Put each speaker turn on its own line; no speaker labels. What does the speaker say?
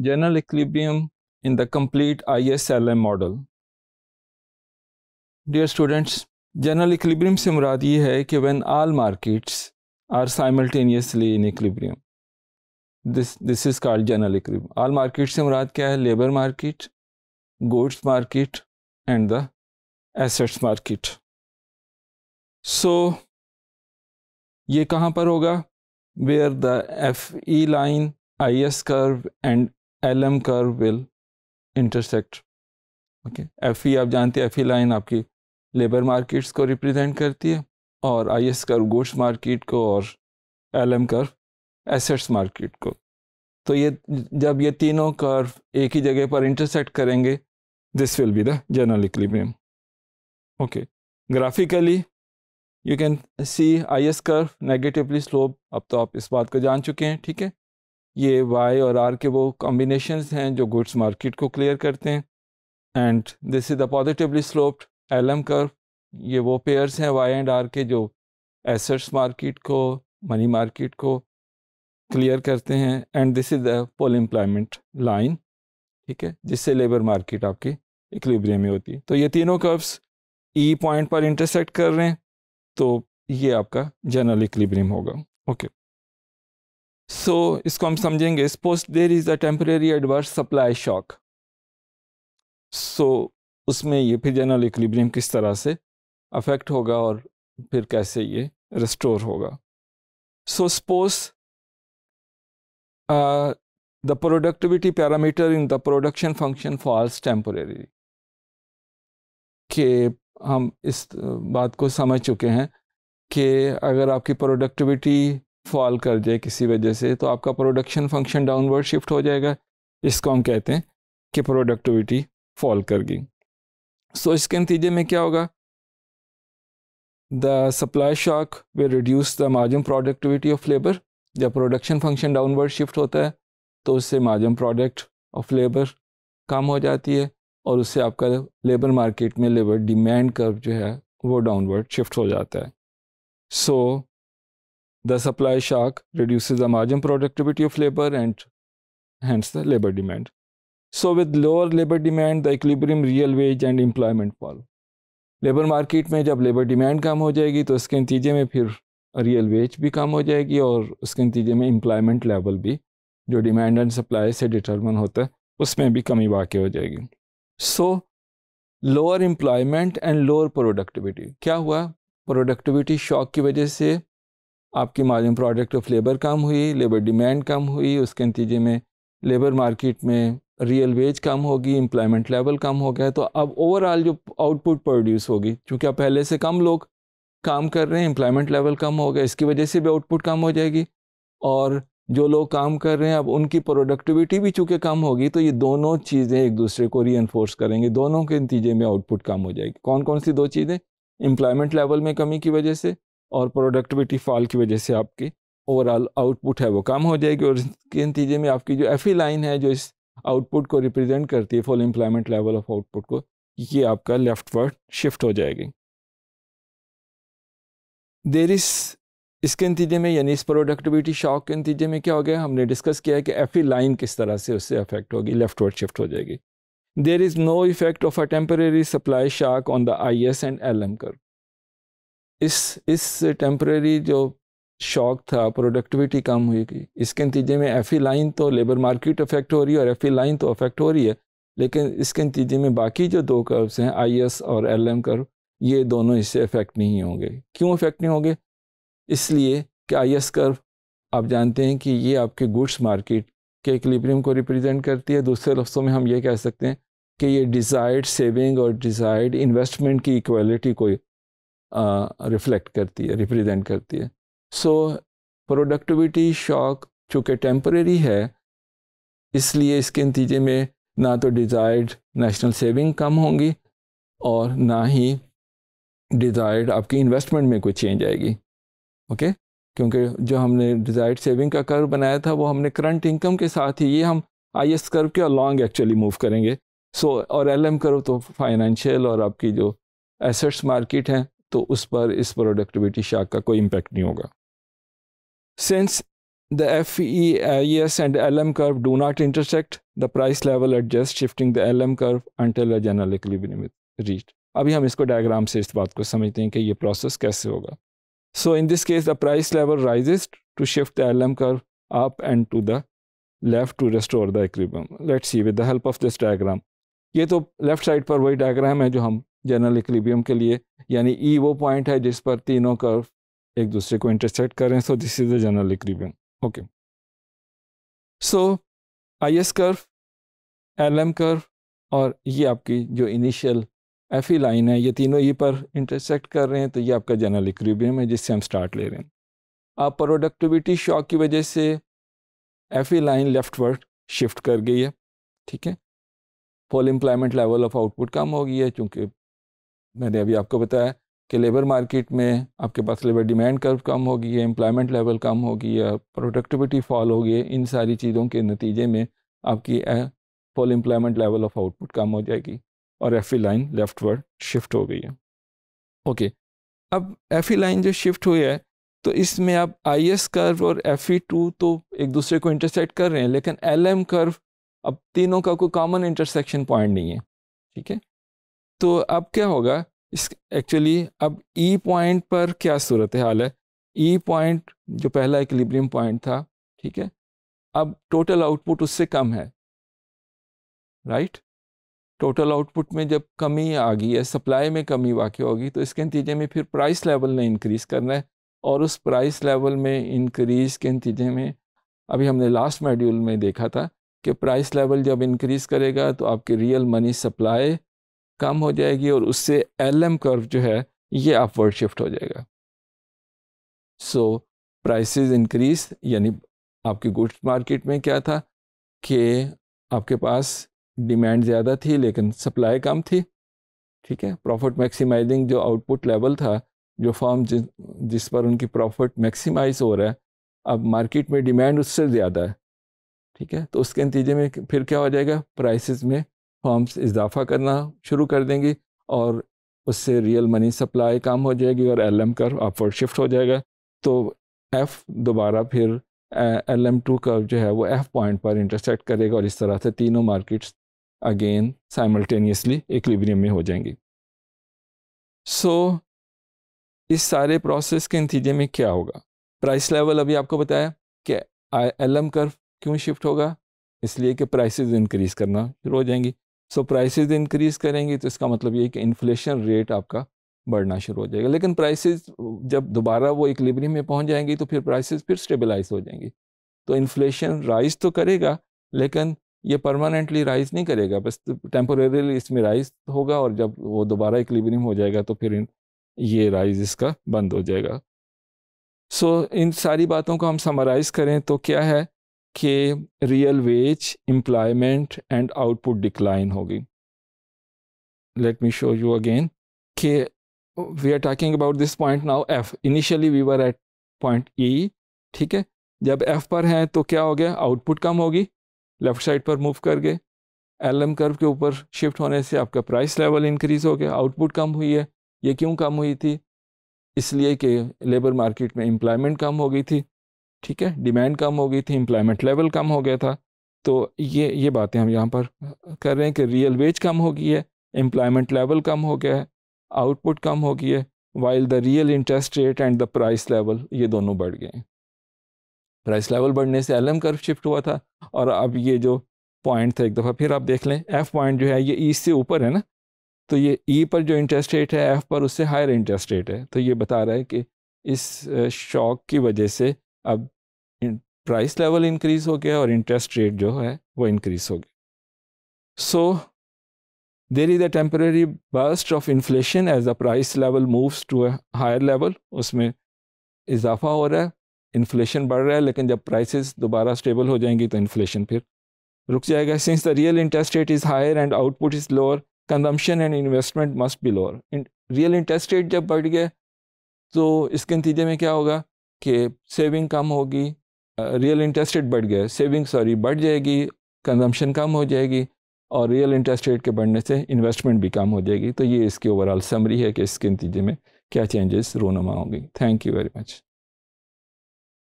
general equilibrium in the complete ISLM model. Dear students, general equilibrium se murad ye hai ki when all markets are simultaneously in equilibrium. This, this is called general equilibrium. All markets se murad kya hai? Labor market, goods market and the assets market. So, ये कहाँ पर होगा where the FE line, IS curve and LM curve will intersect okay F E आप जानते हैं F E line आपकी labour markets को represent करती है और आई एस कर्व गोश्त मार्केट को और L M curve assets market को तो ये जब ये तीनों कर्व एक ही जगह पर इंटरसेक्ट करेंगे this will be the general equilibrium okay graphically you can see I S curve negatively slope अब तो आप इस बात को जान चुके हैं ठीक है ये वाई और आर के वो कॉम्बिनेशन हैं जो गुड्स मार्केट को क्लियर करते हैं and this is the positively sloped L M curve ये वो पेयर्स हैं वाई एंड आर के जो एसेट्स मार्केट को मनी मार्केट को क्लियर करते हैं and this is the full employment line ठीक है जिससे लेबर मार्केट आपकी इक्लिब्रियम में होती है तो ये तीनों कर्व्स ई पॉइंट पर इंटरसेक्ट कर रहे हैं तो ये आपका जनरल इक्लिब्रियम होगा ओके okay. सो so, इसको हम समझेंगे suppose there is a temporary adverse supply shock so उसमें ये फिर जनरल इक्लिब्रियम किस तरह से अफेक्ट होगा और फिर कैसे ये रिस्टोर होगा so suppose the productivity parameter in the production function falls temporary के हम इस बात को समझ चुके हैं कि अगर आपकी प्रोडक्टिविटी फॉल कर जाए किसी वजह से तो आपका प्रोडक्शन फंक्शन डाउनवर्ड शिफ्ट हो जाएगा इसको हम कहते हैं कि प्रोडक्टिविटी फॉल कर गई सो इसके नतीजे में क्या होगा the supply shock way reduce the margin productivity of labour जब प्रोडक्शन फंक्शन डाउनवर्ड शिफ्ट होता है तो उससे मार्जिन प्रोडक्ट ऑफ लेबर कम हो जाती है और उससे आपका लेबर मार्केट में लेबर डिमांड कर्व जो है वो डाउनवर्ड शिफ्ट हो जाता है so so, The supply shock reduces the margin productivity of labor and hence the labor demand. So with lower labor demand, the equilibrium real wage and employment fall. Labour market में जब labour demand कम हो जाएगी तो उसके नतीजे में फिर real veg भी कम हो जाएगी और उसके नतीजे में एम्प्लॉयमेंट लेवल भी जो डिमांड एंड सप्लाई से डिटर्मन होता है उसमें भी कमी वाक़ हो जाएगी so lower employment and lower productivity क्या हुआ प्रोडक्टिविटी शॉक की वजह से आपकी मार्जिन प्रोडक्ट ऑफ लेबर कम हुई लेबर डिमांड कम हुई उसके नतीजे में लेबर मार्केट में रियल वेज कम होगी एम्प्लॉयमेंट लेवल कम हो गया तो अब ओवरऑल जो आउटपुट प्रोड्यूस होगी चूँकि अब पहले से कम लोग काम कर रहे हैं एम्प्लॉयमेंट लेवल कम हो गया इसकी वजह से भी आउटपुट कम हो जाएगी और जो लोग काम कर रहे हैं अब उनकी प्रोडक्टिविटी भी चूँकि कम होगी तो ये दोनों चीज़ें एक दूसरे को री करेंगे दोनों के नतीजे में आउटपुट कम हो जाएगी कौन कौन सी दो चीज़ें एम्प्लॉयमेंट लेवल में कमी की वजह से और प्रोडक्टिविटी फॉल की वजह से आपकी ओवरऑल आउटपुट है वो कम हो जाएगी और इसके नतीजे में आपकी जो एफ लाइन है जो इस आउटपुट को रिप्रेजेंट करती है full employment level of output को ये आपका लेफ्ट वर्ड शिफ्ट हो जाएगी देर इस इसके नतीजे में यानी इस प्रोडक्टिविटी शॉक के नतीजे में क्या हो गया हमने डिस्कस किया है कि एफ लाइन किस तरह से उससे अफेक्ट होगी लेफ्ट वर्ड शिफ्ट हो जाएगी there is no effect of a temporary supply shock on the I S and L M कर इस इस टेम्प्रेरी जो शॉक था प्रोडक्टिविटी कम हुई इसके नतीजे में एफ ई लाइन तो लेबर मार्केट अफेक्ट हो रही है और एफ ई लाइन तो अफेक्ट हो रही है लेकिन इसके नतीजे में बाकी जो दो कर्व्स हैं आई एस और एल एम कर्व ये दोनों इससे अफेक्ट नहीं होंगे क्यों अफेक्ट नहीं होंगे इसलिए कि आई एस कर्व आप जानते हैं कि ये आपके गुड्स मार्केट के इक्लिब्रियम को रिप्रेजेंट करती है दूसरे लफ्ज़ों में हम ये कह सकते हैं कि ये डिज़ायर्ड सेविंग और डिज़ायर्ड इन्वेस्टमेंट की इक्वलिटी को रिफ्लेक्ट करती है रिप्रेजेंट करती है सो प्रोडक्टिविटी शॉक चूँकि टेम्परेरी है इसलिए इसके नतीजे में ना तो डिज़ायर्ड नेशनल सेविंग कम होंगी और ना ही डिज़ायर्ड आपकी इन्वेस्टमेंट में कोई चेंज आएगी ओके okay? क्योंकि जो हमने डिज़ायर्ड सेविंग का कर्व बनाया था वो हमने करंट इनकम के साथ ही ये हम आई एस कर्व के लॉन्ग एक्चुअली मूव करेंगे सो so, और एल एम कर्व तो फाइनेंशियल और आपकी जो एसेट्स मार्केट हैं तो उस पर इस प्रोडक्टिविटी शाख का कोई इम्पेक्ट नहीं होगा since the FEIS and LM curve do not intersect, the price level adjusts shifting the LM curve until a general equilibrium is reach अभी हम इसको डायग्राम से इस बात को समझते हैं कि ये प्रोसेस कैसे होगा so in this case the price level rises to shift the L M curve up and to the left to restore the equilibrium let see with the help of this diagram ये तो left side पर वही diagram है जो हम general equilibrium के लिए यानी ई e वो पॉइंट है जिस पर तीनों कर्व एक दूसरे को इंटरसेक्ट करें so this is the general equilibrium okay so I S curve L M curve और ये आपकी जो इनिशियल एफ ई लाइन है ये तीनों ई e पर इंटरसेक्ट कर रहे हैं तो ये आपका जनरल इक्विलिब्रियम है जिससे हम स्टार्ट ले रहे हैं आप प्रोडक्टिविटी शॉक की वजह से F E line leftward shift कर गई है ठीक है full employment level of output कम हो गई है क्योंकि मैंने अभी आपको बताया कि लेबर मार्केट में आपके पास लेबर डिमांड कर्व कम होगी या एम्प्लॉयमेंट लेवल कम होगी या प्रोडक्टिविटी फॉल होगी इन सारी चीज़ों के नतीजे में आपकी full employment level of output कम हो जाएगी और एफ लाइन वर्ड शिफ्ट हो गई है ओके अब एफ लाइन e जो शिफ्ट हुई है तो इसमें आप आई एस कर्व और एफ ई टू तो एक दूसरे को इंटरसेक्ट कर रहे हैं लेकिन एल एम कर्व अब तीनों का कोई कॉमन इंटरसेक्शन पॉइंट नहीं है ठीक है तो अब क्या होगा इस एक्चुअली अब ई e पॉइंट पर क्या सूरत हाल है ई e पॉइंट जो पहला इक्लिब्रियम पॉइंट था ठीक है अब टोटल आउटपुट उससे कम है राइट टोटल आउटपुट में जब कमी आ गई है सप्लाई में कमी वाकई होगी तो इसके नतीजे में फिर प्राइस लेवल ने इंक्रीज़ करना है और उस प्राइस लेवल में इंक्रीज़ के नतीजे में अभी हमने लास्ट मेड्यूल में देखा था कि प्राइस लेवल जब इंक्रीज़ करेगा तो आपकी रियल मनी सप्लाई कम हो जाएगी और उससे एल एम कर्व जो है ये अपवर्ड शिफ्ट हो जाएगा सो प्राइसेस इंक्रीज यानी आपके गुड्स मार्केट में क्या था कि आपके पास डिमांड ज़्यादा थी लेकिन सप्लाई कम थी ठीक है प्रॉफिट मैक्सिमाइजिंग जो आउटपुट लेवल था जो फॉर्म जिस जिस पर उनकी प्रॉफिट मैक्सिमाइज हो रहा है अब मार्केट में डिमांड उससे ज़्यादा है ठीक है तो उसके नतीजे में फिर क्या हो जाएगा प्राइसेस में फॉर्म्स इजाफा करना शुरू कर देंगी और उससे रियल मनी सप्लाई कम हो जाएगी और L M curve upward shift हो जाएगा तो एफ़ दोबारा फिर एल एम टू कर्व जो है वो एफ़ पॉइंट पर इंटरसेक्ट करेगा और इस तरह से तीनों मार्केट्स अगेन साइमल्टेनियसली इक्लिब्रियम में हो जाएंगी सो so, इस सारे प्रोसेस के नतीजे में क्या होगा प्राइस लेवल अभी आपको बताया कि एल एम कर्व क्यों शिफ्ट होगा इसलिए कि प्राइसेस इंक्रीज़ करना शुरू हो जाएंगी सो प्राइसेस इंक्रीज करेंगे तो इसका मतलब ये कि इन्फ्लेशन रेट आपका बढ़ना शुरू हो जाएगा लेकिन प्राइसेस जब दोबारा वो इक्लिबरी में पहुंच जाएंगी तो फिर प्राइसेस फिर स्टेबलाइज हो जाएंगी तो इन्फ्लेशन राइज तो करेगा लेकिन ये परमानेंटली राइज नहीं करेगा बस टेम्पोरेली इसमें राइज होगा और जब वो दोबारा इक्लिबरियम हो जाएगा तो फिर ये राइज इसका बंद हो जाएगा सो so, इन सारी बातों को हम समराइज़ करें तो क्या है के real wage employment and output decline होगी let me show you again के we are talking about this point now F initially we were at point E ठीक है जब एफ पर हैं तो क्या हो गया आउटपुट कम होगी लेफ्ट साइड पर मूव कर गए एल एम कर्व के ऊपर शिफ्ट होने से आपका प्राइस लेवल इंक्रीज हो गया आउटपुट कम हुई है ये क्यों कम हुई थी इसलिए कि लेबर मार्केट में एम्प्लॉयमेंट कम हो गई थी ठीक है डिमांड कम हो गई थी एम्प्लॉयमेंट लेवल कम हो गया था तो ये ये बातें हम यहाँ पर कर रहे हैं कि रियल वेज कम हो गई है एम्प्लॉयमेंट लेवल कम हो गया है आउटपुट कम हो गई है while the real interest rate and the price level ये दोनों बढ़ गए हैं प्राइस लेवल बढ़ने से एल एम कर्व शिफ्ट हुआ था और अब ये जो पॉइंट था एक दफ़ा फिर आप देख लें एफ़ पॉइंट जो है ये ई e से ऊपर है ना तो ये ई e पर जो इंटरेस्ट रेट है एफ़ पर उससे हायर इंटरेस्ट रेट है तो ये बता रहा है कि इस शॉक की वजह से अब प्राइस लेवल इंक्रीज हो गया और इंटरेस्ट रेट जो है वो इंक्रीज हो गया so there is a temporary burst of inflation as the price level moves to a higher level उसमें इजाफा हो रहा है इन्फ्लेशन बढ़ रहा है लेकिन जब प्राइसेस दोबारा स्टेबल हो जाएंगी तो इन्फ्लेशन फिर रुक जाएगा since the real interest rate is higher and output is lower consumption and investment must be lower real interest rate जब बढ़ गया तो इसके नतीजे में क्या होगा कि सेविंग कम होगी रियल इंटरेस्ट रेट बढ़ गया सेविंग सॉरी बढ़ जाएगी कंजम्पशन कम हो जाएगी और रियल इंटरेस्ट रेट के बढ़ने से इन्वेस्टमेंट भी कम हो जाएगी तो ये इसकी ओवरऑल समरी है कि इसके नतीजे में क्या चेंजेस रोनमा होंगी थैंक यू वेरी मच